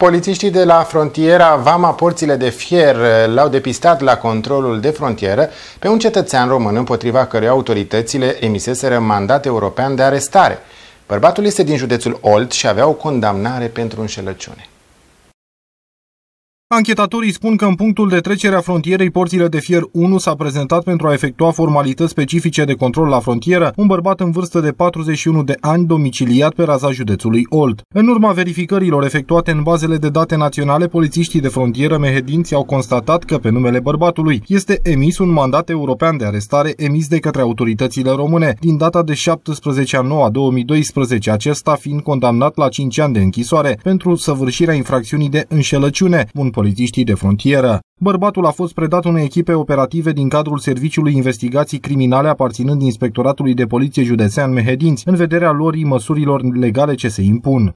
Polițiștii de la frontiera Vama Porțile de Fier eh, l-au depistat la controlul de frontieră pe un cetățean român împotriva căruia autoritățile emiseseră mandat european de arestare. Bărbatul este din județul Olt și avea o condamnare pentru înșelăciune. Anchetatorii spun că în punctul de trecere a frontierei porțile de fier 1 s-a prezentat pentru a efectua formalități specifice de control la frontieră un bărbat în vârstă de 41 de ani domiciliat pe raza județului Olt. În urma verificărilor efectuate în bazele de date naționale, polițiștii de frontieră mehedinți au constatat că pe numele bărbatului este emis un mandat european de arestare emis de către autoritățile române din data de 17 a 9 a 2012, acesta fiind condamnat la 5 ani de închisoare pentru săvârșirea infracțiunii de înșelăciune. un polițiștii de frontieră. Bărbatul a fost predat unei echipe operative din cadrul Serviciului Investigații Criminale aparținând Inspectoratului de Poliție Județean Mehedinți, în vederea luării măsurilor legale ce se impun.